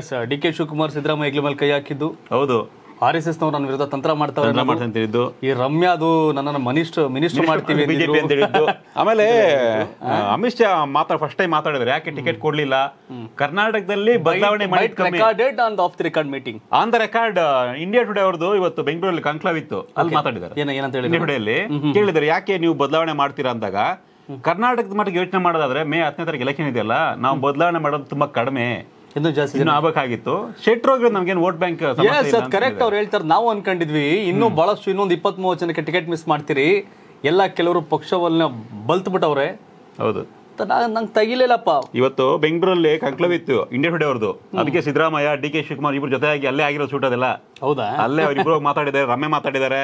S D K Shivakumar Siddaramaiah ಹೆಗ್ಲ ಮೇಲೆ ಕೈ ಹಾಕಿದ್ದು ಹೌದು ಆರ್ ಎಸ್ ಎಸ್ ನವರು ನನ್ನ ವಿರುದ್ಧ ತಂತ್ರ ಮಾಡ್ತಾರೆ ಈ ರಮ್ಯಾ ಅದು ನನ್ನನ್ನು ಮನಿಷ್ಠ ಮಿನಿಸ್ಟರ್ ಮಾಡ್ತೀವಿ ಬಿಜೆಪಿ ಅಂತ ಹೇಳಿದ್ದು ಆಮೇಲೆ ಅಮಿತ್ ಶಾ ಮಾತ್ರ ಫಸ್ಟ್ ಟೈಮ್ ಮಾತಾಡಿದ್ರು ಯಾಕೆ ಟಿಕೆಟ್ ಕೊಡ್ಲಿಲ್ಲ ಕರ್ನಾಟಕದಲ್ಲಿ ಬದಲಾವಣೆ recorded on off the meeting on the record India today ಅವ್ರದ್ದು ಇವತ್ತು ಬೆಂಗಳೂರಲ್ಲಿ ಕಂಕ್ಲಾವ್ ಇತ್ತು ಅಲ್ಲಿ ಮಾತಾಡಿದ್ದಾರೆ ಏನಂತ ಹೇಳಿ ಇಂಡಿಯಾ ಟುಡೇಲಿ ಯಾಕೆ ನೀವು ಬದಲಾವಣೆ ಮಾಡ್ತೀರಾ ಅಂದಾಗ ಕರ್ನಾಟಕದ ಮಟ್ಟಿಗೆ ಯೋಚನೆ ಮಾಡೋದಾದ್ರೆ ಮೇ ಹತ್ತನೇ ತಾರೀಕು ಎಲೆಕ್ಷನ್ ಇದೆಯಲ್ಲ ನಾವು ಬದಲಾವಣೆ ಮಾಡೋದು ತುಂಬಾ ಕಡಿಮೆ ಇನ್ನು ಜಾಸ್ತಿ ಶೆಟ್ರ್ ನಮ್ಗೆ ವೋಟ್ ಬ್ಯಾಂಕ್ ಸರ್ ಕರೆಕ್ಟ್ ಅವ್ರು ಹೇಳ್ತಾರೆ ನಾವು ಅನ್ಕೊಂಡಿದ್ವಿ ಇನ್ನೂ ಬಹಳಷ್ಟು ಇನ್ನೊಂದು ಇಪ್ಪತ್ತ್ ಮೂವತ್ತು ಜನಕ್ಕೆ ಟಿಕೆಟ್ ಮಿಸ್ ಮಾಡ್ತೀರಿ ಎಲ್ಲ ಕೆಲವರು ಪಕ್ಷವನ್ನ ಬಿಟ್ಟವ್ರೆ ಹೌದು ನಂಗೆ ತೆಗಿಲಿಲ್ಲಪ್ಪ ಇವತ್ತು ಬೆಂಗಳೂರಲ್ಲಿ ಕಂಕ್ಲವ್ ಇತ್ತು ಇಂಡಿಯಾ ಟುಡೇ ಅವ್ರದ್ದು ಅದಕ್ಕೆ ಸಿದ್ದರಾಮಯ್ಯ ಡಿ ಕೆ ಶಿವಕುಮಾರ್ ಇಬ್ರು ಜೊತೆಯಾಗಿ ಅಲ್ಲೇ ಆಗಿರೋ ಶೂಟ್ ಅದೆಲ್ಲ ಹೌದಾ ಅಲ್ಲೇ ಅವ್ರಿಬ್ರು ಮಾತಾಡಿದ್ದಾರೆ ರಮ್ಯ ಮಾತಾಡಿದ್ದಾರೆ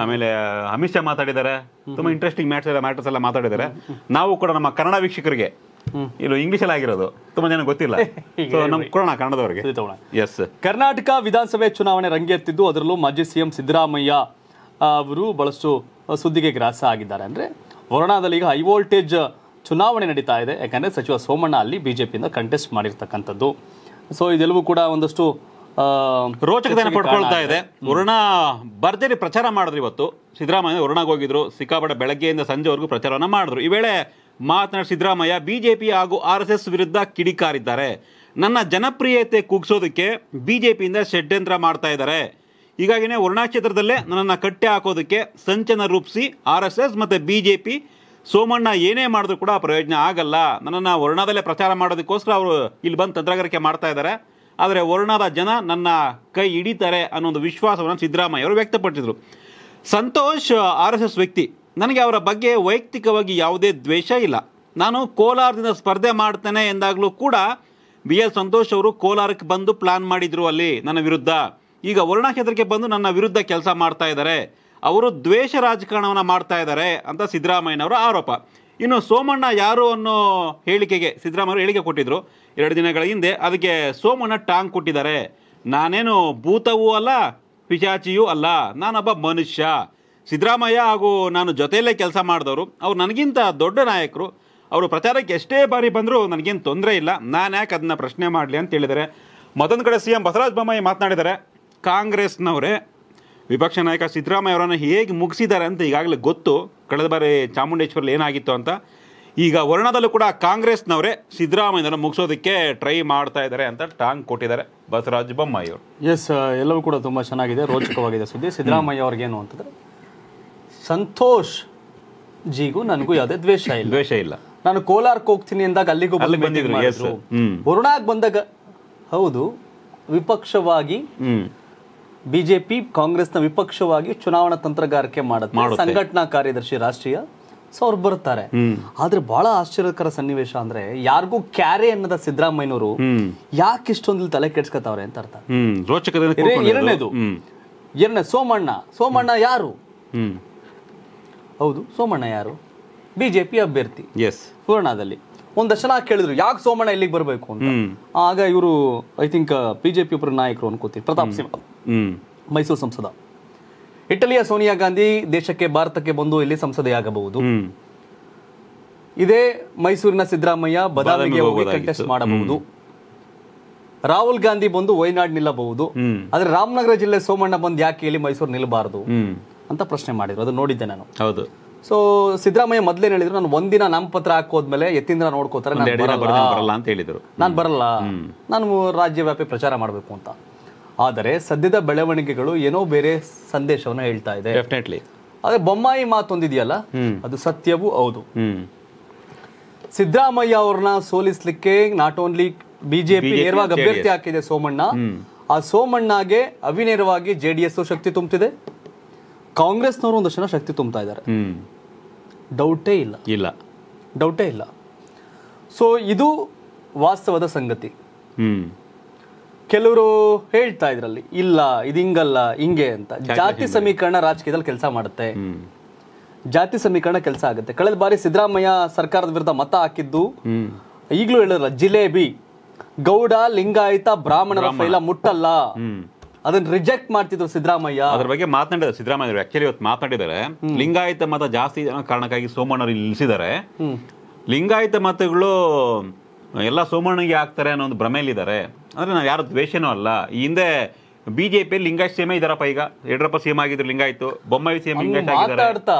ಆಮೇಲೆ ಅಮಿತ್ ಶಾ ಮಾತಾಡಿದ್ದಾರೆ ತುಂಬಾ ಇಂಟ್ರೆಸ್ಟಿಂಗ್ ಮ್ಯಾಟ್ಸ್ ಎಲ್ಲ ಮ್ಯಾಟರ್ಸ್ ಎಲ್ಲ ಮಾತಾಡಿದ್ದಾರೆ ನಾವು ಕೂಡ ನಮ್ಮ ಕನ್ನಡ ವೀಕ್ಷಕರಿಗೆ ಇಲ್ಲೂ ಇಂಗ್ಲೀಷಲ್ಲಿ ಆಗಿರೋದು ತುಂಬಾ ಜನ ಗೊತ್ತಿಲ್ಲ ನಮ್ ಕೊಡೋಣ ಕನ್ನಡದವರಿಗೆ ಎಸ್ ಕರ್ನಾಟಕ ವಿಧಾನಸಭೆ ಚುನಾವಣೆ ರಂಗೇತ್ತಿದ್ದು ಅದರಲ್ಲೂ ಮಾಜಿ ಸಿಎಂ ಸಿದ್ದರಾಮಯ್ಯ ಅವರು ಬಹಳಷ್ಟು ಸುದ್ದಿಗೆ ಗ್ರಾಸ ಆಗಿದ್ದಾರೆ ಅಂದ್ರೆ ವರುಣಾದಲ್ಲಿ ಈಗ ಹೈ ವೋಲ್ಟೇಜ್ ಚುನಾವಣೆ ನಡೀತಾ ಇದೆ ಯಾಕಂದ್ರೆ ಸಚಿವ ಸೋಮಣ್ಣ ಅಲ್ಲಿ ಬಿಜೆಪಿಯಿಂದ ಕಂಟೆಸ್ಟ್ ಮಾಡಿರ್ತಕ್ಕಂಥದ್ದು ಸೊ ಇದೆಲ್ಲವೂ ಕೂಡ ಒಂದಷ್ಟು ರೋಚಕತೆಯನ್ನು ಪಡ್ಕೊಳ್ತಾ ಇದೆ ವರುಣ ಭರ್ಜರಿ ಪ್ರಚಾರ ಮಾಡಿದ್ರು ಇವತ್ತು ಸಿದ್ದರಾಮಯ್ಯ ವರುಣಾಗ ಹೋಗಿದ್ರು ಸಿಕ್ಕಾಪಟ್ಟೆ ಬೆಳಗ್ಗೆಯಿಂದ ಸಂಜೆವರೆಗೂ ಪ್ರಚಾರವನ್ನು ಮಾಡಿದ್ರು ಈ ವೇಳೆ ಮಾತನಾಡ ಸಿದ್ದರಾಮಯ್ಯ ಬಿಜೆಪಿ ಹಾಗೂ ಆರ್ ಎಸ್ ಎಸ್ ವಿರುದ್ಧ ಕಿಡಿಕಾರಿದ್ದಾರೆ ನನ್ನ ಜನಪ್ರಿಯತೆ ಕುಗ್ಸೋದಕ್ಕೆ ಪಿಯಿಂದ ಷಡ್ಯಂತ್ರ ಮಾಡ್ತಾ ಇದ್ದಾರೆ ಹೀಗಾಗಿನೇ ವರ್ಣಾಕ್ಷೇತ್ರದಲ್ಲೇ ನನ್ನನ್ನು ಕಟ್ಟೆ ಹಾಕೋದಕ್ಕೆ ಸಂಚನ ರೂಪಿಸಿ ಆರ್ ಎಸ್ ಎಸ್ ಮತ್ತು ಬಿ ಜೆ ಪಿ ಸೋಮಣ್ಣ ಏನೇ ಮಾಡಿದ್ರು ಕೂಡ ಪ್ರಯೋಜನ ಆಗಲ್ಲ ನನ್ನನ್ನು ವರ್ಣದಲ್ಲೇ ಪ್ರಚಾರ ಮಾಡೋದಕ್ಕೋಸ್ಕರ ಅವರು ಇಲ್ಲಿ ಬಂದು ತಂತ್ರಗಾರಿಕೆ ಮಾಡ್ತಾ ಇದ್ದಾರೆ ಆದರೆ ವರ್ಣದ ಜನ ನನ್ನ ಕೈ ಹಿಡಿತಾರೆ ಅನ್ನೋ ಒಂದು ವಿಶ್ವಾಸವನ್ನು ಸಿದ್ದರಾಮಯ್ಯ ಅವರು ವ್ಯಕ್ತಪಡಿಸಿದರು ಸಂತೋಷ್ ಆರ್ ಎಸ್ ಎಸ್ ವ್ಯಕ್ತಿ ನನಗೆ ಅವರ ಬಗ್ಗೆ ವೈಯಕ್ತಿಕವಾಗಿ ಯಾವುದೇ ದ್ವೇಷ ಇಲ್ಲ ನಾನು ಕೋಲಾರದಿಂದ ಸ್ಪರ್ಧೆ ಮಾಡ್ತೇನೆ ಎಂದಾಗಲೂ ಕೂಡ ಬಿ ಎಲ್ ಸಂತೋಷ್ ಅವರು ಕೋಲಾರಕ್ಕೆ ಬಂದು ಪ್ಲಾನ್ ಮಾಡಿದರು ಅಲ್ಲಿ ನನ್ನ ವಿರುದ್ಧ ಈಗ ವರುಣಾ ಕ್ಷೇತ್ರಕ್ಕೆ ಬಂದು ನನ್ನ ವಿರುದ್ಧ ಕೆಲಸ ಮಾಡ್ತಾ ಇದ್ದಾರೆ ಅವರು ದ್ವೇಷ ರಾಜಕಾರಣವನ್ನು ಮಾಡ್ತಾ ಇದ್ದಾರೆ ಅಂತ ಸಿದ್ದರಾಮಯ್ಯನವರ ಆರೋಪ ಇನ್ನು ಸೋಮಣ್ಣ ಯಾರು ಅನ್ನೋ ಹೇಳಿಕೆಗೆ ಸಿದ್ದರಾಮಯ್ಯ ಹೇಳಿಕೆ ಕೊಟ್ಟಿದ್ದರು ಎರಡು ದಿನಗಳ ಹಿಂದೆ ಅದಕ್ಕೆ ಸೋಮಣ್ಣ ಟಾಂಗ್ ಕೊಟ್ಟಿದ್ದಾರೆ ನಾನೇನು ಭೂತವೂ ಅಲ್ಲ ಪಿಶಾಚಿಯೂ ಅಲ್ಲ ನಾನೊಬ್ಬ ಮನುಷ್ಯ ಸಿದ್ದರಾಮಯ್ಯ ಹಾಗೂ ನಾನು ಜೊತೆಯಲ್ಲೇ ಕೆಲಸ ಮಾಡಿದವರು ಅವ್ರು ನನಗಿಂತ ದೊಡ್ಡ ನಾಯಕರು ಅವರು ಪ್ರಚಾರಕ್ಕೆ ಎಷ್ಟೇ ಬಾರಿ ಬಂದರೂ ನನಗೇನು ತೊಂದರೆ ಇಲ್ಲ ನಾನು ಯಾಕೆ ಅದನ್ನ ಪ್ರಶ್ನೆ ಮಾಡಲಿ ಅಂತ ಹೇಳಿದರೆ ಮತ್ತೊಂದು ಕಡೆ ಸಿ ಎಂ ಬಸವರಾಜ ಬೊಮ್ಮಾಯಿ ಮಾತನಾಡಿದ್ದಾರೆ ಕಾಂಗ್ರೆಸ್ನವರೇ ವಿಪಕ್ಷ ನಾಯಕ ಸಿದ್ದರಾಮಯ್ಯ ಅವರನ್ನು ಹೇಗೆ ಮುಗಿಸಿದ್ದಾರೆ ಅಂತ ಈಗಾಗಲೇ ಗೊತ್ತು ಕಳೆದ ಬಾರಿ ಚಾಮುಂಡೇಶ್ವರಲ್ಲಿ ಏನಾಗಿತ್ತು ಅಂತ ಈಗ ವರ್ಣದಲ್ಲೂ ಕೂಡ ಕಾಂಗ್ರೆಸ್ನವರೇ ಸಿದ್ದರಾಮಯ್ಯನ ಮುಗಿಸೋದಕ್ಕೆ ಟ್ರೈ ಮಾಡ್ತಾ ಇದ್ದಾರೆ ಅಂತ ಟಾಂಗ್ ಕೊಟ್ಟಿದ್ದಾರೆ ಬಸವರಾಜ ಬೊಮ್ಮಾಯಿ ಅವರು ಎಸ್ ಎಲ್ಲವೂ ಕೂಡ ತುಂಬ ಚೆನ್ನಾಗಿದೆ ರೋಚಕವಾಗಿದೆ ಸುದ್ದಿ ಸಿದ್ದರಾಮಯ್ಯ ಅವ್ರಿಗೇನು ಅಂತಂದರೆ ಸಂತೋಷ್ ಜಿಗೂ ನನಗೂ ಯಾವುದೇ ದ್ವೇಷ ಇಲ್ಲ ದ್ವೇಷ ಇಲ್ಲ ನಾನು ಕೋಲಾರ್ಕ್ ಹೋಗ್ತೀನಿ ಅಂದಾಗ ಅಲ್ಲಿಗೂ ಬಂದಾಗ ಹೌದು ವಿಪಕ್ಷವಾಗಿ ಬಿಜೆಪಿ ಕಾಂಗ್ರೆಸ್ನ ವಿಪಕ್ಷವಾಗಿ ಚುನಾವಣಾ ತಂತ್ರಗಾರಿಕೆ ಮಾಡುತ್ತೆ ಸಂಘಟನಾ ಕಾರ್ಯದರ್ಶಿ ರಾಷ್ಟ್ರೀಯ ಸೊ ಅವ್ರು ಬರ್ತಾರೆ ಆದ್ರೆ ಬಹಳ ಆಶ್ಚರ್ಯಕರ ಸನ್ನಿವೇಶ ಅಂದ್ರೆ ಯಾರಿಗೂ ಕ್ಯಾರೆ ಅನ್ನದ ಸಿದ್ದರಾಮಯ್ಯನವರು ಯಾಕೆ ತಲೆ ಕೆಡ್ಸ್ಕತಾವ್ರೆ ಅಂತ ಅರ್ಥ ಎರಡನೇದು ಎರಡನೇ ಸೋಮಣ್ಣ ಸೋಮಣ್ಣ ಯಾರು ಹೌದು ಸೋಮಣ್ಣ ಯಾರು ಬಿ ಜೆ ಪಿ ಅಭ್ಯರ್ಥಿ ಎಸ್ ಪೂರ್ಣದಲ್ಲಿ ಒಂದಷ್ಟು ಜನ ಕೇಳಿದ್ರು ಯಾಕೆ ಸೋಮಣ್ಣ ಇಲ್ಲಿಗೆ ಬರಬೇಕು ಅಂತ ಆಗ ಇವರು I think B J P ಒಬ್ಬರು ನಾಯಕರು ಅನ್ಕೋತೀವಿ ಪ್ರತಾಪ್ ಸಿಂಹ ಮೈಸೂರು ಸಂಸದ ಇಟಲಿಯ ಸೋನಿಯಾ ಗಾಂಧಿ ದೇಶಕ್ಕೆ ಭಾರತಕ್ಕೆ ಬಂದು ಇಲ್ಲಿ ಸಂಸದೆಯಾಗಬಹುದು ಇದೇ ಮೈಸೂರಿನ ಸಿದ್ದರಾಮಯ್ಯ ಬದಾಮಿಗೆ ಹೋಗಿ ಕಂಟೆಸ್ಟ್ ಮಾಡಬಹುದು ರಾಹುಲ್ ಗಾಂಧಿ ಬಂದು ವಯನಾಡ್ ನಿಲ್ಲಬಹುದು ಆದ್ರೆ ರಾಮನಗರ ಜಿಲ್ಲೆ ಸೋಮಣ್ಣ ಬಂದು ಯಾಕೆ ಇಲ್ಲಿ ಮೈಸೂರು ನಿಲ್ಲಬಾರದು ಅಂತ ಪ್ರಶ್ನೆ ಮಾಡಿದ್ರು ಅದು ನೋಡಿದ್ದೆ ನಾನು ಹೌದು ಸೊ ಸಿದ್ದರಾಮಯ್ಯ ಮೊದ್ಲೇನ್ ಹೇಳಿದ್ರು ನಾನು ಒಂದಿನ ನಾಮಪತ್ರ ಹಾಕೋದ್ಮೇಲೆ ಎತ್ತಿಂದ್ರ ನೋಡ್ಕೋತಾರೆ ಬರಲ್ಲ ಅಂತ ಹೇಳಿದ್ರು ನಾನು ಬರಲ್ಲ ನಾನು ರಾಜ್ಯವ್ಯಾಪಿ ಪ್ರಚಾರ ಮಾಡಬೇಕು ಅಂತ ಆದರೆ ಸದ್ಯದ ಬೆಳವಣಿಗೆಗಳು ಏನೋ ಬೇರೆ ಸಂದೇಶವನ್ನು ಹೇಳ್ತಾ ಇದೆ ಡೆಫಿನೆಟ್ಲಿ ಅದೇ ಬೊಮ್ಮಾಯಿ ಮಾತೊಂದಿದೆಯಲ್ಲ ಅದು ಸತ್ಯವೂ ಹೌದು ಸಿದ್ದರಾಮಯ್ಯ ಅವ್ರನ್ನ ಸೋಲಿಸ್ಲಿಕ್ಕೆ ನಾಟ್ ಓನ್ಲಿ ಬಿಜೆಪಿ ಅಭ್ಯರ್ಥಿ ಹಾಕಿದೆ ಸೋಮಣ್ಣ ಆ ಸೋಮಣ್ಣಗೆ ಅವಿನೇರವಾಗಿ ಜೆಡಿಎಸ್ ಶಕ್ತಿ ತುಂಬುತ್ತಿದೆ ಕಾಂಗ್ರೆಸ್ನವರು ಒಂದಷ್ಟು ಜನ ಶಕ್ತಿ ತುಂಬ್ತಾ ಇದ್ದಾರೆ ಡೌಟೇ ಇಲ್ಲ ಇಲ್ಲ ಡೌಟೇ ಇಲ್ಲ ಸೊ ಇದು ವಾಸ್ತವದ ಸಂಗತಿ ಕೆಲವರು ಹೇಳ್ತಾ ಇದ್ರಲ್ಲಿ ಇಲ್ಲ ಇದು ಹಿಂಗಲ್ಲ ಹಿಂಗೆ ಅಂತ ಜಾತಿ ಸಮೀಕರಣ ರಾಜಕೀಯದಲ್ಲಿ ಕೆಲಸ ಮಾಡುತ್ತೆ ಜಾತಿ ಸಮೀಕರಣ ಕೆಲಸ ಆಗುತ್ತೆ ಕಳೆದ ಬಾರಿ ಸಿದ್ದರಾಮಯ್ಯ ಸರ್ಕಾರದ ವಿರುದ್ಧ ಮತ ಹಾಕಿದ್ದು ಈಗಲೂ ಹೇಳಿರಲ್ಲ ಜಿಲೇಬಿ ಗೌಡ ಲಿಂಗಾಯತ ಬ್ರಾಹ್ಮಣರ ಫೈಲ ಮುಟ್ಟಲ್ಲ ಅದನ್ನ ರಿಜೆಕ್ಟ್ ಮಾಡ್ತಿದ್ರು ಸಿದ್ದರಾಮಯ್ಯ ಅದ್ರ ಬಗ್ಗೆ ಮಾತನಾಡಿದ ಸಿದ್ದರಾಮಯ್ಯ ಆಕ್ಚುಲಿ ಇವತ್ತು ಮಾತನಾಡಿದ್ದಾರೆ ಲಿಂಗಾಯತ ಮತ ಜಾಸ್ತಿ ಕಾರಣಕ್ಕಾಗಿ ಸೋಮಣ್ಣವ್ರು ನಿಲ್ಲಿಸಿದ್ದಾರೆ ಲಿಂಗಾಯತ ಮತಗಳು ಎಲ್ಲ ಸೋಮಣ್ಣಗೆ ಆಗ್ತಾರೆ ಅನ್ನೋ ಒಂದು ಭ್ರಮೆಯಲ್ಲಿದ್ದಾರೆ ಅಂದ್ರೆ ನಾವು ಯಾರು ದ್ವೇಷನೂ ಅಲ್ಲ ಈ ಹಿಂದೆ ಬಿಜೆಪಿ ಲಿಂಗಾಯತ್ ಸಿಎಂ ಇದಾರಪ್ಪ ಈಗ ಯಡಿಯೂರಪ್ಪ ಸಿಎಂ ಆಗಿದ್ರು ಲಿಂಗಾಯತು ಬೊಮ್ಮಾಯಿ ಸಿಎಂ ಲಿಂಗಾಯತ್ ಮಾತಾಡ್ತಾ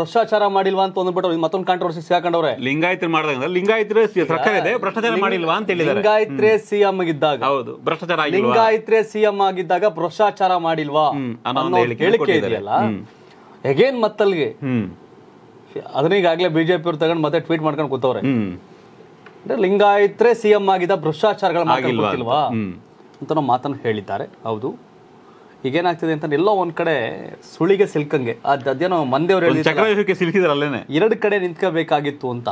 ಭ್ರಷ್ಟಾಚಾರ ಮಾಡಿಲ್ವಾ ಅಂತ ಅಂದ್ಬಿಟ್ಟು ಮತ್ತೊಂದು ಕಾಂಟ್ರವರ್ಸಿ ಸಿಗಾಕೊಂಡವ್ರೆ ಲಿಂಗಾಯತರು ಮಾಡಿದಾಗ ಲಿಂಗಾಯತರೇ ಸರ್ಕಾರ ಇದೆ ಭ್ರಷ್ಟಾಚಾರ ಮಾಡಿಲ್ವಾ ಅಂತ ಹೇಳಿದ್ರೆ ಲಿಂಗಾಯತ್ರೆ ಸಿಎಂ ಆಗಿದ್ದಾಗ ಹೌದು ಭ್ರಷ್ಟಾಚಾರ ಲಿಂಗಾಯತ್ರೆ ಸಿಎಂ ಆಗಿದ್ದಾಗ ಭ್ರಷ್ಟಾಚಾರ ಮಾಡಿಲ್ವಾ ಅನ್ನೋ ಹೇಳಿಕೆ ಇದೆಯಲ್ಲ ಅಗೇನ್ ಮತ್ತಲ್ಗೆ ಅದನ್ನೀಗಾಗಲೇ ಬಿಜೆಪಿ ಅವ್ರು ತಗೊಂಡು ಮತ್ತೆ ಟ್ವೀಟ್ ಮಾಡ್ಕೊಂಡು ಕೂತವ್ರೆ ಲಿಂಗಾಯತ್ರೆ ಸಿಎಂ ಆಗಿದ್ದ ಭ್ರಷ್ಟಾಚಾರಗಳ ಮಾಡಿಲ್ವಾ ಅಂತನೋ ಮಾತನ್ನು ಹೇಳಿದ್ದಾರೆ ಹೌದು ಈಗೇನಾಗ್ತಿದೆ ಅಂತ ಎಲ್ಲೋ ಒಂದ್ ಕಡೆ ಸುಳಿಗೆ ಸಿಲ್ಕಂಗೆ ಅದೇನೋ ಮಂದೇವ್ರು ಹೇಳಿದ್ರು ಸಿಲ್ಕಿದ್ರು ಎರಡು ಕಡೆ ನಿಂತ್ಕೋಬೇಕಾಗಿತ್ತು ಅಂತ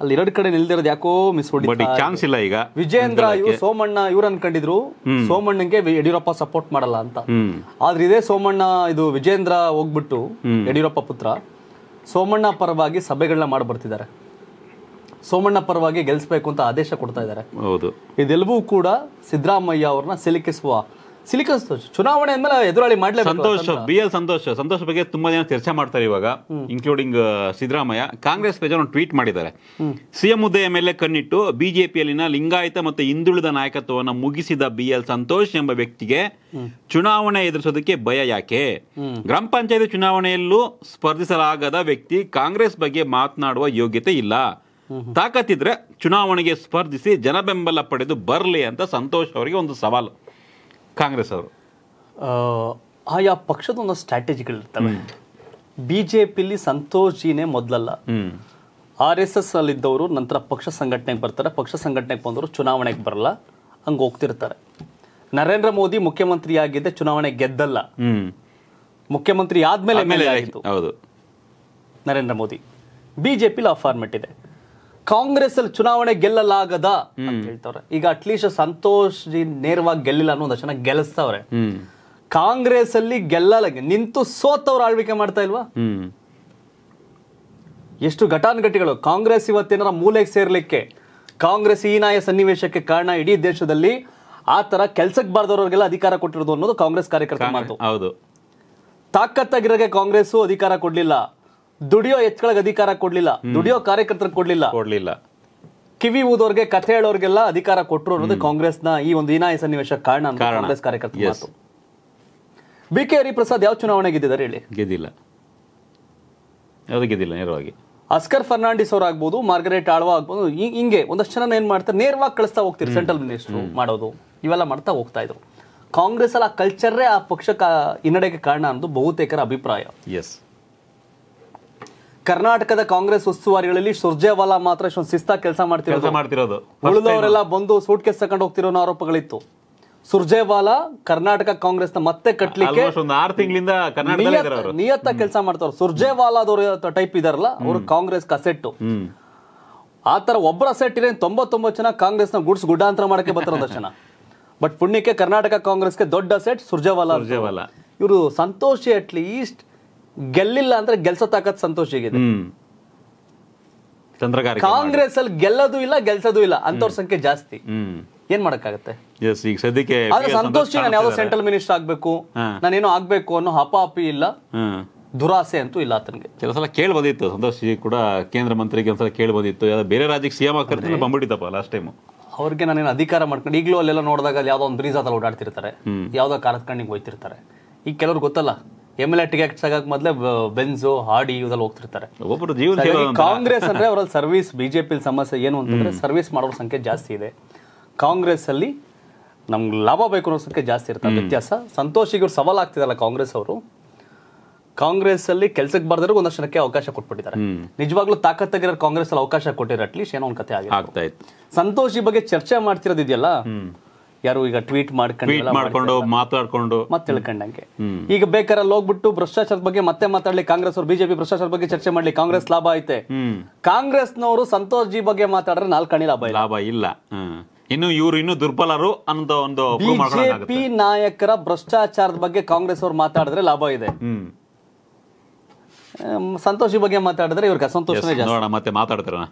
ಅಲ್ಲಿ ಎರಡು ಕಡೆ ನಿಲ್ದಿರೋದು ಯಾಕೋ ಮಿಸ್ ಚಾನ್ಸ್ ಇಲ್ಲ ಈಗ ವಿಜಯೇಂದ್ರ ಇವ್ರು ಸೋಮಣ್ಣ ಇವ್ರು ಅನ್ಕೊಂಡಿದ್ರು ಸೋಮಣ್ಣಗೆ ಯಡಿಯೂರಪ್ಪ ಸಪೋರ್ಟ್ ಮಾಡಲ್ಲ ಅಂತ ಆದ್ರೆ ಇದೇ ಸೋಮಣ್ಣ ಇದು ವಿಜೇಂದ್ರ ಹೋಗ್ಬಿಟ್ಟು ಯಡಿಯೂರಪ್ಪ ಪುತ್ರ ಸೋಮಣ್ಣ ಪರವಾಗಿ ಸಭೆಗಳನ್ನ ಮಾಡಿ ಬರ್ತಿದ್ದಾರೆ ಸೋಮಣ್ಣ ಪರವಾಗಿ ಗೆಲ್ಲಿಸಬೇಕು ಅಂತ ಆದೇಶ ಕೊಡ್ತಾ ಇದ್ದಾರೆ ಹೌದು ಇದೆಲ್ಲವೂ ಕೂಡ ಸಿದ್ದರಾಮಯ್ಯ ಅವ್ರನ್ನ ಸಿಲುಕಿಸುವ ಚುನಾವಣೆ ಅಂದ್ಮೇಲೆ ಎದುರಾಳಿ ಮಾಡ್ಲೇ ಸಂತೋಷ್ ಬಿ ಎಲ್ ಸಂತೋಷ್ ಸಂತೋಷ ಬಗ್ಗೆ ತುಂಬಾ ಜನ ಚರ್ಚೆ ಮಾಡ್ತಾರೆ ಇವಾಗ including Siddaramaiah Congress page tweet ಮಾಡಿದ್ದಾರೆ ಸಿಎಂ ಹುದ್ದೆಯ ಮೇಲೆ ಕಣ್ಣಿಟ್ಟು ಬಿಜೆಪಿಯಲ್ಲಿನ ಲಿಂಗಾಯತ ಮತ್ತು ಹಿಂದುಳಿದ ನಾಯಕತ್ವವನ್ನು ಮುಗಿಸಿದ ಬಿ ಎಲ್ ಸಂತೋಷ್ ಎಂಬ ವ್ಯಕ್ತಿಗೆ ಚುನಾವಣೆ ಎದುರಿಸೋದಕ್ಕೆ ಭಯ ಯಾಕೆ ಗ್ರಾಮ ಪಂಚಾಯತ್ ಚುನಾವಣೆಯಲ್ಲೂ ಸ್ಪರ್ಧಿಸಲಾಗದ ವ್ಯಕ್ತಿ ಕಾಂಗ್ರೆಸ್ ಬಗ್ಗೆ ಮಾತನಾಡುವ ಯೋಗ್ಯತೆ ಇಲ್ಲ ತಾಕತ್ತಿದ್ರೆ ಚುನಾವಣೆಗೆ ಸ್ಪರ್ಧಿಸಿ ಜನ ಬೆಂಬಲ ಪಡೆದು ಬರಲಿ ಅಂತ ಸಂತೋಷ್ ಅವರಿಗೆ ಒಂದು ಸವಾಲು ಕಾಂಗ್ರೆಸ್ ಅವರು ಆಯಾ ಪಕ್ಷದ ಒಂದು ಸ್ಟ್ರಾಟಜಿಗಳಿರ್ತವೆ ಬಿ ಜೆ ಪಿಲಿ ಸಂತೋಷ್ ಜಿನೇ ಮೊದಲಲ್ಲ ಆರ್ ಎಸ್ ಎಸ್ ಅಲ್ಲಿದ್ದವರು ನಂತರ ಪಕ್ಷ ಸಂಘಟನೆಗೆ ಬರ್ತಾರೆ ಪಕ್ಷ ಸಂಘಟನೆಗೆ ಬಂದವರು ಚುನಾವಣೆಗೆ ಬರಲ್ಲ ಹಂಗೆ ಹೋಗ್ತಿರ್ತಾರೆ ನರೇಂದ್ರ ಮೋದಿ ಮುಖ್ಯಮಂತ್ರಿ ಆಗಿದ್ದೆ ಚುನಾವಣೆ ಗೆದ್ದಲ್ಲ ಮುಖ್ಯಮಂತ್ರಿ ಆದ್ಮೇಲೆ ಆಯಿತು ಹೌದು ನರೇಂದ್ರ ಮೋದಿ ಬಿಜೆಪಿ ಆ ಫಾರ್ಮೆಟ್ ಇದೆ ಕಾಂಗ್ರೆಸ್ ಅಲ್ಲಿ ಚುನಾವಣೆ ಗೆಲ್ಲಲಾಗದ ಅಂತ ಹೇಳ್ತವ್ರೆ ಈಗ ಅಟ್ಲೀಸ್ಟ್ ಸಂತೋಷ್ ಜಿ ನೇರವಾಗಿ ಗೆಲ್ಲಿಲ್ಲ ಅನ್ನೋ ಒಂದಷ್ಟು ಕಾಂಗ್ರೆಸ್ ಅಲ್ಲಿ ಗೆಲ್ಲಲ್ಲ ನಿಂತು ಸೋತವ್ರ ಆಳ್ವಿಕೆ ಮಾಡ್ತಾ ಇಲ್ವಾ ಎಷ್ಟು ಘಟಾನುಘಟಿಗಳು ಕಾಂಗ್ರೆಸ್ ಇವತ್ತೇನಾರ ಮೂಲೆಗೆ ಸೇರ್ಲಿಕ್ಕೆ ಕಾಂಗ್ರೆಸ್ ಹೀನಾಯ ಸನ್ನಿವೇಶಕ್ಕೆ ಕಾರಣ ಇಡೀ ದೇಶದಲ್ಲಿ ಆ ತರ ಕೆಲ್ಸಕ್ಕೆ ಬಾರ್ದವ್ರಿಗೆಲ್ಲ ಅಧಿಕಾರ ಕೊಟ್ಟಿರೋದು ಅನ್ನೋದು ಕಾಂಗ್ರೆಸ್ ಕಾರ್ಯಕರ್ತರ ಮಾತು ಹೌದು ತಾಕತ್ತಾಗಿರೋಕೆ ಕಾಂಗ್ರೆಸ್ ಅಧಿಕಾರ ಕೊಡ್ಲಿಲ್ಲ ದುಡಿಯೋ ಎತ್ಕೊಳಗ್ ಅಧಿಕಾರ ಕೊಡ್ಲಿಲ್ಲ ದುಡಿಯೋ ಕಾರ್ಯಕರ್ತರ ಕೊಡ್ಲಿಲ್ಲ ಕೊಡ್ಲಿಲ್ಲ ಕಿವಿ ಊದೋರ್ಗೆ ಕಥೆ ಹೇಳೋರ್ಗೆಲ್ಲ ಅಧಿಕಾರ ಕೊಟ್ಟರು ಅನ್ನೋದು ನ ಈ ಒಂದು ಹೀನಾಯ ಸನ್ನಿವೇಶ ಕಾರಣ ಕಾಂಗ್ರೆಸ್ ಕಾರ್ಯಕರ್ತರ ಬಿ ಕೆ ಹರಿಪ್ರಸಾದ್ ಯಾವ ಚುನಾವಣೆ ಗೆದ್ದಿದ್ದಾರೆ ಹೇಳಿ ಗೆದ್ದಿಲ್ಲ ಯಾವುದು ಗೆದ್ದಿಲ್ಲ ನೇರವಾಗಿ ಅಸ್ಕರ್ ಫರ್ನಾಂಡಿಸ್ ಅವ್ರು ಆಗ್ಬೋದು ಮಾರ್ಗರೇಟ್ ಆಳ್ವ ಆಗ್ಬೋದು ಹಿಂಗೆ ಒಂದಷ್ಟು ಜನ ಏನ್ ಮಾಡ್ತಾರೆ ನೇರವಾಗಿ ಕಳಿಸ್ತಾ ಹೋಗ್ತೀರಿ ಸೆಂಟ್ರಲ್ ಮಿನಿಸ್ಟರ್ ಮಾಡೋದು ಇವೆಲ್ಲ ಮಾಡ್ತಾ ಹೋಗ್ತಾ ಇದ್ರು ಕಾಂಗ್ರೆಸ್ ಅಲ್ಲಿ ಆ ಕಲ್ಚರ್ ಆ ಪಕ್ಷಕ್ಕೆ ಹಿನ್ನಡೆಗೆ ಕಾರಣ ಅನ್ನೋದು ಬಹುತೇಕರ ಅಭಿಪ್ರಾಯ ಎಸ್ ಕರ್ನಾಟಕದ ಕಾಂಗ್ರೆಸ್ ಉಸ್ತುವಾರಿಗಳಲ್ಲಿ ಸುರ್ಜೇವಾಲಾ ಮಾತ್ರ ಇಷ್ಟೊಂದು ಶಿಸ್ತಾ ಕೆಲಸ ಮಾಡ್ತಿರೋದು ಮಾಡ್ತಿರೋದು ಉಳಿದವರೆಲ್ಲ ಬಂದು ಸೂಟ್ ಕೇಸ್ ತಗೊಂಡು ಹೋಗ್ತಿರೋ ಆರೋಪಗಳಿತ್ತು ಸುರ್ಜೇವಾಲಾ ಕರ್ನಾಟಕ ಕಾಂಗ್ರೆಸ್ ನ ಮತ್ತೆ ಕಟ್ಲಿಕ್ಕೆ ತಿಂಗಳಿಂದ ನಿಯತ್ತ ಕೆಲಸ ಮಾಡ್ತಾರ ಸುರ್ಜೇವಾಲಾದವ್ರ ಟೈಪ್ ಇದಾರಲ್ಲ ಅವರು ಕಾಂಗ್ರೆಸ್ ಅಸೆಟ್ ಆತರ ಒಬ್ಬರ ಸೆಟ್ ಇರೇನು ತೊಂಬತ್ತೊಂಬತ್ತು ಜನ ಕಾಂಗ್ರೆಸ್ ನ ಗುಡ್ಸ್ ಗುಡ್ಡಾಂತರ ಮಾಡಕ್ಕೆ ಬರ್ತಾರ ಜನ ಬಟ್ ಪುಣ್ಯಕ್ಕೆ ಕರ್ನಾಟಕ ಕಾಂಗ್ರೆಸ್ಗೆ ದೊಡ್ಡ ಸೆಟ್ ಸುರ್ಜೇವಾಲಾ ಇವರು ಸಂತೋಷಿ ಅಟ್ಲೀಸ್ಟ್ ಗೆಲ್ಲಿಲ್ಲ ಅಂದ್ರೆ ಗೆಲ್ಸೋ ತಾಕತ್ ಸಂತೋಷಿಗೆ ಕಾಂಗ್ರೆಸ್ ಅಲ್ಲಿ ಗೆಲ್ಲೋದು ಇಲ್ಲ ಗೆಲ್ಸೋದು ಇಲ್ಲ ಅಂತವ್ರ ಸಂಖ್ಯೆ ಜಾಸ್ತಿ ಏನ್ ಮಾಡಕ್ಕಾಗತ್ತೆ ಈಗ ಸದ್ಯಕ್ಕೆ ಸಂತೋಷ್ ಸೆಂಟ್ರಲ್ ಮಿನಿಸ್ಟರ್ ಆಗ್ಬೇಕು ನಾನೇನು ಆಗ್ಬೇಕು ಅನ್ನೋ ಹಪಾಪಿ ಇಲ್ಲ ದುರಾಸೆ ಅಂತೂ ಇಲ್ಲ ಆತನಿಗೆ ಕೆಲವು ಸಲ ಕೇಳಿ ಬಂದಿತ್ತು ಸಂತೋಷ್ ಕೂಡ ಕೇಂದ್ರ ಮಂತ್ರಿಗೆ ಒಂದ್ಸಲ ಕೇಳಿ ಬಂದಿತ್ತು ಬೇರೆ ರಾಜ್ಯಕ್ಕೆ ಸಿಎಂ ಆಗ್ತಾರೆ ಬಂದ್ಬಿಟ್ಟಿದ್ದಪ್ಪ ಲಾಸ್ಟ್ ಟೈಮ್ ಅವ್ರಿಗೆ ನಾನೇನು ಅಧಿಕಾರ ಮಾಡ್ಕೊಂಡು ಈಗಲೂ ಅಲ್ಲೆಲ್ಲ ನೋಡಿದಾಗ ಯಾವ್ದೋ ಒಂದು ಬ್ರೀಸ್ ಆತಲ್ಲಿ ಓಡಾಡ್ತಿರ್ತಾರೆ ಯಾವ್ದೋ ಕಾರ್ಕಂಡಿಗೆ ಹೋಯ್ತಿರ್ತಾರೆ ಈಗ ಕೆಲವ್ರು ಗೊತ್ತಲ್ಲ ಎಮ್ ಎಲ್ ಎ ಟಿಕೆಟ್ ಬೆನ್ಸು ಹಾಡಿ ಇವ್ರಲ್ಲಿ ಹೋಗ್ತಿರ್ತಾರೆ ಕಾಂಗ್ರೆಸ್ ಅಂದ್ರೆ ಅವರಲ್ಲಿ ಸರ್ವಿಸ್ ಬಿಜೆಪಿ ಸಮಸ್ಯೆ ಏನು ಅಂತಂದ್ರೆ ಸರ್ವಿಸ್ ಮಾಡೋರ ಸಂಖ್ಯೆ ಜಾಸ್ತಿ ಇದೆ ಕಾಂಗ್ರೆಸ್ ಅಲ್ಲಿ ನಮ್ಗೆ ಲಾಭ ಬೇಕು ಅನ್ನೋ ಸಂಖ್ಯೆ ಜಾಸ್ತಿ ಇರುತ್ತೆ ವ್ಯತ್ಯಾಸ ಸಂತೋಷ್ ಇವ್ರು ಸವಾಲ್ ಆಗ್ತಿದಲ್ಲ ಕಾಂಗ್ರೆಸ್ ಅವರು ಕಾಂಗ್ರೆಸ್ ಅಲ್ಲಿ ಕೆಲ್ಸಕ್ಕೆ ಬರ್ದವ್ರಿಗೆ ಒಂದಷ್ಟು ಜನಕ್ಕೆ ಅವಕಾಶ ಕೊಟ್ಬಿಟ್ಟಿದ್ದಾರೆ ನಿಜವಾಗ್ಲೂ ತಾಕತ್ತಾಗಿರೋ ಕಾಂಗ್ರೆಸ್ ಅಲ್ಲಿ ಅವಕಾಶ ಕೊಟ್ಟಿರೋ ಅಟ್ಲೀಸ್ಟ್ ಏನೋ ಒಂದು ಕತೆ ಆಗಿದೆ ಈ ಬಗ್ಗೆ ಚರ್ಚೆ ಮಾಡ್ತಿರೋದಿದೆಯಲ್ಲ ಯಾರು ಈಗ ಟ್ವೀಟ್ ಮಾಡ್ಕೊಂಡು ಮಾಡ್ಕೊಂಡು ಮಾತಾಡ್ಕೊಂಡು ಮತ್ತೆ ತಿಳ್ಕೊಂಡಂಗೆ ಈಗ ಬೇಕಾರಲ್ಲಿ ಹೋಗ್ಬಿಟ್ಟು ಭ್ರಷ್ಟಾಚಾರದ ಬಗ್ಗೆ ಮತ್ತೆ ಮಾತಾಡ್ಲಿ ಕಾಂಗ್ರೆಸ್ ಅವರು ಬಿಜೆಪಿ ಭ್ರಷ್ಟಾಚಾರ ಬಗ್ಗೆ ಚರ್ಚೆ ಮಾಡ್ಲಿ ಕಾಂಗ್ರೆಸ್ ಲಾಭ ಐತೆ ಕಾಂಗ್ರೆಸ್ನವರು ಸಂತೋಷ್ ಜಿ ಬಗ್ಗೆ ಮಾತಾಡಿದ್ರೆ ನಾಲ್ಕಣಿ ಲಾಭ ಲಾಭ ಇಲ್ಲ ಇನ್ನು ಇವರು ಇನ್ನು ದುರ್ಬಲರು ಅನ್ನೋ ಒಂದು ಬಿಜೆಪಿ ನಾಯಕರ ಭ್ರಷ್ಟಾಚಾರದ ಬಗ್ಗೆ ಕಾಂಗ್ರೆಸ್ ಅವರು ಮಾತಾಡಿದ್ರೆ ಲಾಭ ಇದೆ ಸಂತೋಷಿ ಬಗ್ಗೆ ಮಾತಾಡಿದ್ರೆ ಇವ್ರಿಗೆ ಅಸಂತೋಷ ಮತ್ತೆ ಮಾತಾಡ್ತಾರ